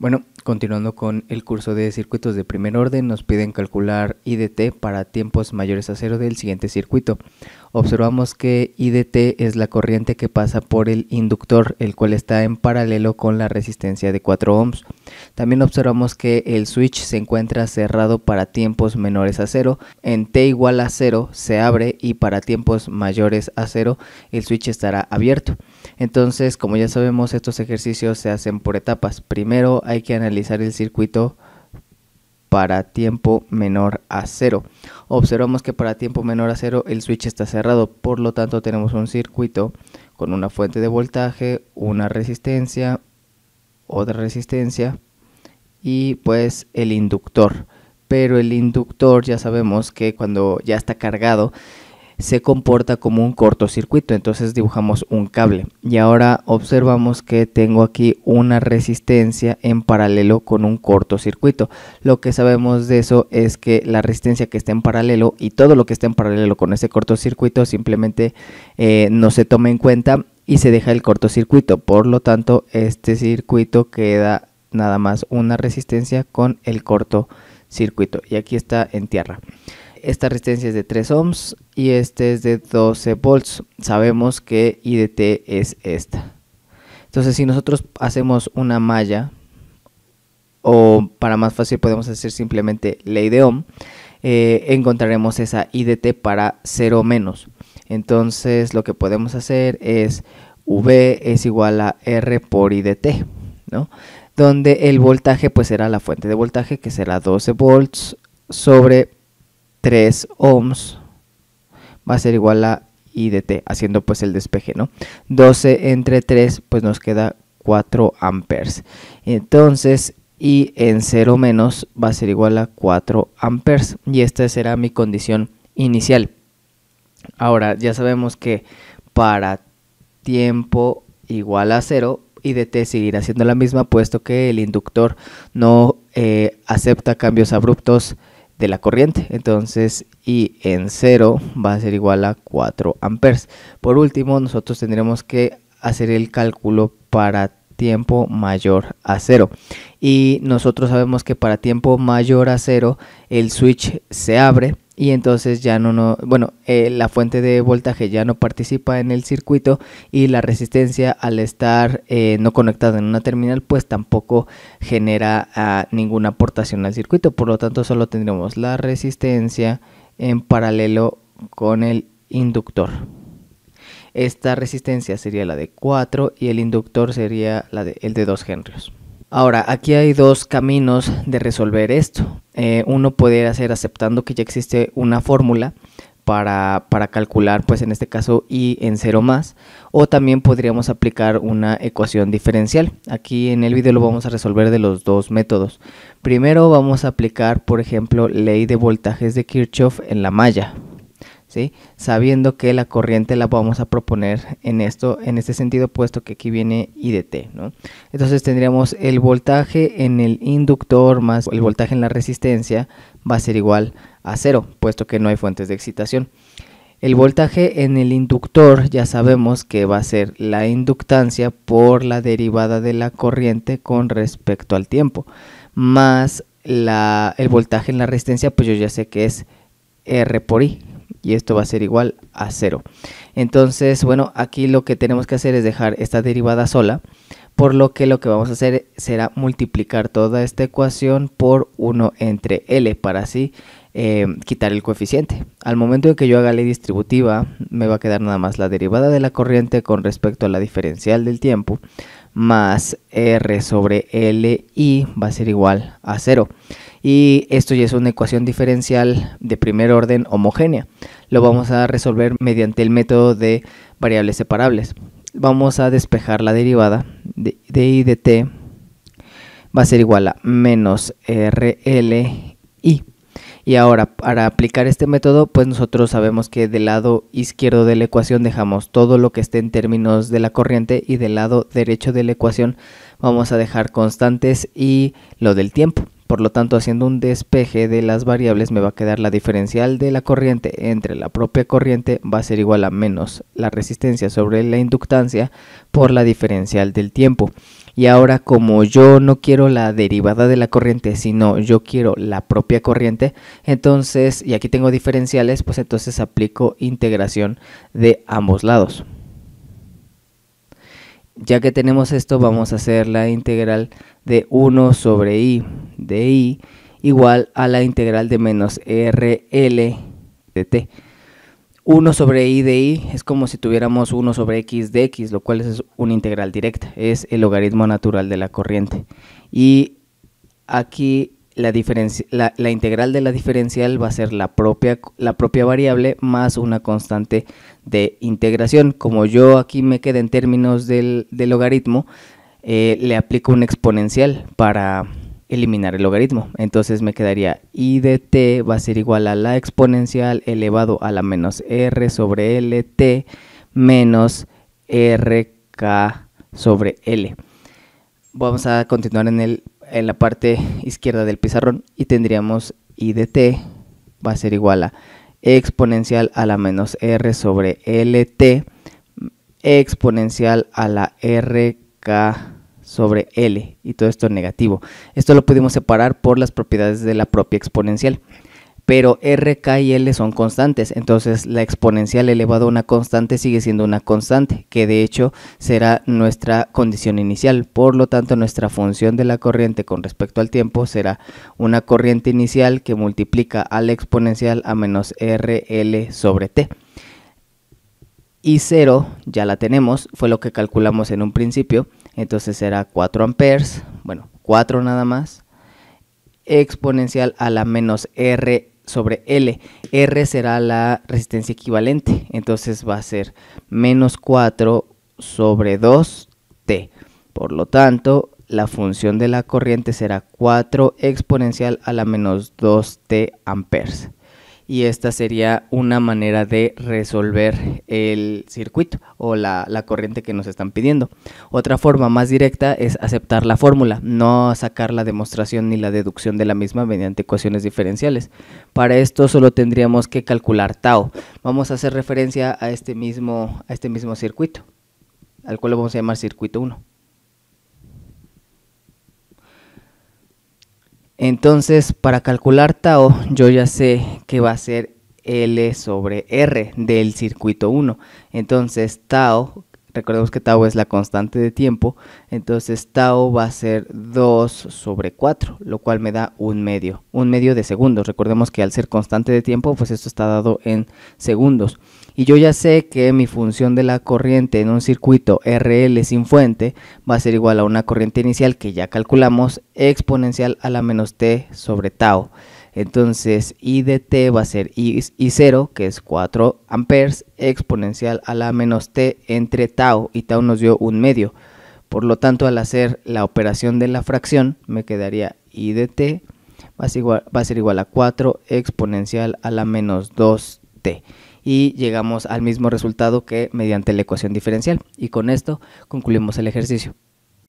Bueno, continuando con el curso de circuitos de primer orden, nos piden calcular IDT para tiempos mayores a cero del siguiente circuito. Observamos que IDT es la corriente que pasa por el inductor, el cual está en paralelo con la resistencia de 4 ohms. También observamos que el switch se encuentra cerrado para tiempos menores a cero. En T igual a cero se abre y para tiempos mayores a cero el switch estará abierto. Entonces, como ya sabemos, estos ejercicios se hacen por etapas. Primero hay que analizar el circuito para tiempo menor a cero. Observamos que para tiempo menor a cero el switch está cerrado, por lo tanto tenemos un circuito con una fuente de voltaje, una resistencia, otra resistencia y pues el inductor. Pero el inductor ya sabemos que cuando ya está cargado se comporta como un cortocircuito, entonces dibujamos un cable. Y ahora observamos que tengo aquí una resistencia en paralelo con un cortocircuito. Lo que sabemos de eso es que la resistencia que está en paralelo y todo lo que está en paralelo con ese cortocircuito simplemente eh, no se toma en cuenta y se deja el cortocircuito. Por lo tanto, este circuito queda nada más una resistencia con el cortocircuito. Y aquí está en tierra. Esta resistencia es de 3 ohms y este es de 12 volts. Sabemos que IDT es esta. Entonces si nosotros hacemos una malla, o para más fácil podemos hacer simplemente ley de ohm, eh, encontraremos esa IDT para 0 menos. Entonces lo que podemos hacer es V es igual a R por IDT, ¿no? Donde el voltaje pues será la fuente de voltaje que será 12 volts sobre 3 ohms va a ser igual a I de haciendo pues el despeje, ¿no? 12 entre 3, pues nos queda 4 amperes. Entonces, I en 0 menos va a ser igual a 4 amperes. Y esta será mi condición inicial. Ahora, ya sabemos que para tiempo igual a 0, I de seguirá siendo la misma, puesto que el inductor no eh, acepta cambios abruptos de la corriente. Entonces y en 0 va a ser igual a 4 amperes. Por último, nosotros tendremos que hacer el cálculo para tiempo mayor a 0. Y nosotros sabemos que para tiempo mayor a 0 el switch se abre y entonces ya no, no bueno, eh, la fuente de voltaje ya no participa en el circuito y la resistencia al estar eh, no conectada en una terminal pues tampoco genera ah, ninguna aportación al circuito, por lo tanto solo tendremos la resistencia en paralelo con el inductor. Esta resistencia sería la de 4 y el inductor sería la el de 2 henrios. Ahora, aquí hay dos caminos de resolver esto. Eh, uno puede hacer aceptando que ya existe una fórmula para, calcular, pues en este caso, i en 0 más, o también podríamos aplicar una ecuación diferencial. Aquí en el video lo vamos a resolver de los dos métodos. Primero vamos a aplicar, por ejemplo, ley de voltajes de Kirchhoff en la malla. Sabiendo que la corriente la vamos a proponer en esto, en este sentido, puesto que aquí viene i de ¿no? Entonces tendríamos el voltaje en el inductor más el voltaje en la resistencia va a ser igual a cero, puesto que no hay fuentes de excitación. El voltaje en el inductor ya sabemos que va a ser la inductancia por la derivada de la corriente con respecto al tiempo, más el voltaje en la resistencia, pues yo ya sé que es R por I, y esto va a ser igual a 0. Entonces, bueno, aquí lo que tenemos que hacer es dejar esta derivada sola, por lo que lo que vamos a hacer será multiplicar toda esta ecuación por 1 entre L para así eh, quitar el coeficiente. Al momento de que yo haga ley distributiva, me va a quedar nada más la derivada de la corriente con respecto a la diferencial del tiempo más R sobre L y va a ser igual a 0 y esto ya es una ecuación diferencial de primer orden homogénea. Lo vamos a resolver mediante el método de variables separables. Vamos a despejar la derivada de, i de t va a ser igual a menos rli. Y ahora, para aplicar este método, pues nosotros sabemos que del lado izquierdo de la ecuación dejamos todo lo que esté en términos de la corriente y del lado derecho de la ecuación vamos a dejar constantes y lo del tiempo. Por lo tanto, haciendo un despeje de las variables me va a quedar la diferencial de la corriente entre la propia corriente va a ser igual a menos la resistencia sobre la inductancia por la diferencial del tiempo. Y ahora como yo no quiero la derivada de la corriente, sino yo quiero la propia corriente, entonces, y aquí tengo diferenciales, pues entonces aplico integración de ambos lados ya que tenemos esto, vamos a hacer la integral de 1 sobre i de i igual a la integral de menos rl de t. 1 sobre i de i es como si tuviéramos 1 sobre x de x, lo cual es una integral directa, es el logaritmo natural de la corriente. Y aquí la, integral de la diferencial va a ser la propia, la propia variable más una constante de integración. Como yo aquí me queda en términos del, logaritmo, eh, le aplico un exponencial para eliminar el logaritmo. Entonces me quedaría idt va a ser igual a la exponencial elevado a la menos r sobre lt menos rk sobre l. Vamos a continuar en el en la parte izquierda del pizarrón y tendríamos IDT va a ser igual a exponencial a la menos r sobre lt exponencial a la rk sobre L y todo esto negativo. Esto lo pudimos separar por las propiedades de la propia exponencial pero R, K y L son constantes, entonces la exponencial elevado a una constante sigue siendo una constante, que de hecho será nuestra condición inicial, por lo tanto nuestra función de la corriente con respecto al tiempo será una corriente inicial que multiplica a la exponencial a menos RL sobre T. Y 0 ya la tenemos, fue lo que calculamos en un principio, entonces será 4 amperes, bueno, 4 nada más, exponencial a la menos RL sobre L. R será la resistencia equivalente, entonces va a ser menos 4 sobre 2T. Por lo tanto, la función de la corriente será 4 exponencial a la menos 2T amperes y esta sería una manera de resolver el circuito o la, corriente que nos están pidiendo. Otra forma más directa es aceptar la fórmula, no sacar la demostración ni la deducción de la misma mediante ecuaciones diferenciales. Para esto solo tendríamos que calcular tau. Vamos a hacer referencia a este mismo, a este mismo circuito, al cual lo vamos a llamar circuito 1. Entonces, para calcular tau, yo ya sé que va a ser L sobre R del circuito 1. Entonces, tau Recordemos que tau es la constante de tiempo, entonces tau va a ser 2 sobre 4, lo cual me da un medio, un medio de segundos. Recordemos que al ser constante de tiempo, pues esto está dado en segundos. Y yo ya sé que mi función de la corriente en un circuito RL sin fuente va a ser igual a una corriente inicial que ya calculamos exponencial a la menos t sobre tau. Entonces I va a ser I, 0 que es 4 amperes, exponencial a la menos t entre tau, y tau nos dio un medio. Por lo tanto, al hacer la operación de la fracción, me quedaría I de igual, va a, ser igual a 4 exponencial a la menos 2t y llegamos al mismo resultado que mediante la ecuación diferencial. Y con esto concluimos el ejercicio.